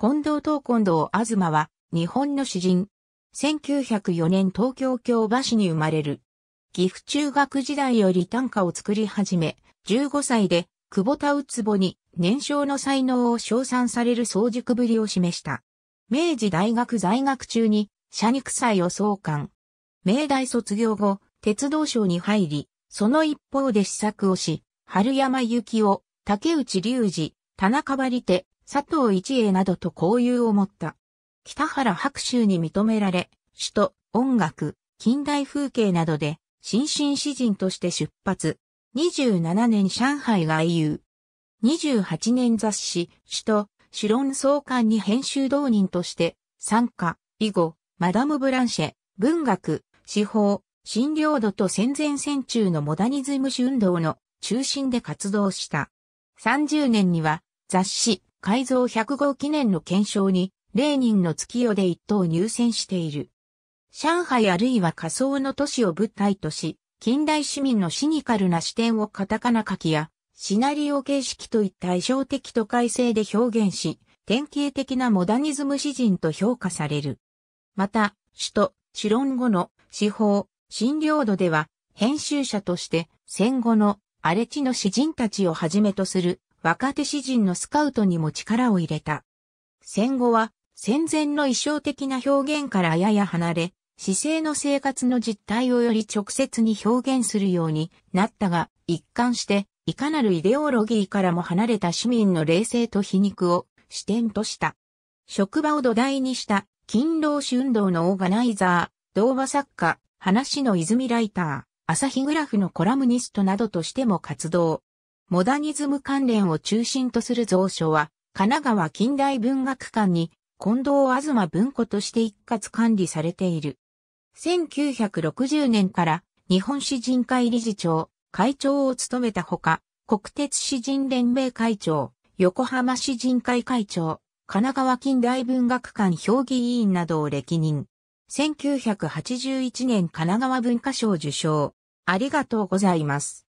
近藤東近藤東は、日本の詩人。1904年東京京橋に生まれる。岐阜中学時代より短歌を作り始め、15歳で、久保田宇ぼに年少の才能を称賛される早熟ぶりを示した。明治大学在学中に、社肉祭を創刊。明大卒業後、鉄道省に入り、その一方で試作をし、春山幸夫、竹内隆二、田中張手、佐藤一栄などと交友を持った。北原白秋に認められ、首都、音楽、近代風景などで、新進詩人として出発。27年上海外遊。28年雑誌、首都、主論総監に編集同人として、参加、以後、マダム・ブランシェ、文学、司法、診療度と戦前戦中のモダニズム主運動の中心で活動した。30年には、雑誌、改造100号記念の検証に、レーニンの月夜で一等入選している。上海あるいは仮想の都市を舞台とし、近代市民のシニカルな視点をカタカナ書きや、シナリオ形式といった意象的と改正で表現し、典型的なモダニズム詩人と評価される。また、首都、シロン語の、司法、診療度では、編集者として、戦後の荒れ地の詩人たちをはじめとする若手詩人のスカウトにも力を入れた。戦後は戦前の衣装的な表現からやや離れ、姿勢の生活の実態をより直接に表現するようになったが、一貫して、いかなるイデオロギーからも離れた市民の冷静と皮肉を視点とした。職場を土台にした勤労主運動のオーガナイザー、童話作家、話の泉ライター、朝日グラフのコラムニストなどとしても活動。モダニズム関連を中心とする蔵書は、神奈川近代文学館に、近藤東文庫として一括管理されている。1960年から日本詩人会理事長、会長を務めたほか、国鉄詩人連盟会長、横浜詩人会会長、神奈川近代文学館評議委員などを歴任。1981年神奈川文化賞受賞。ありがとうございます。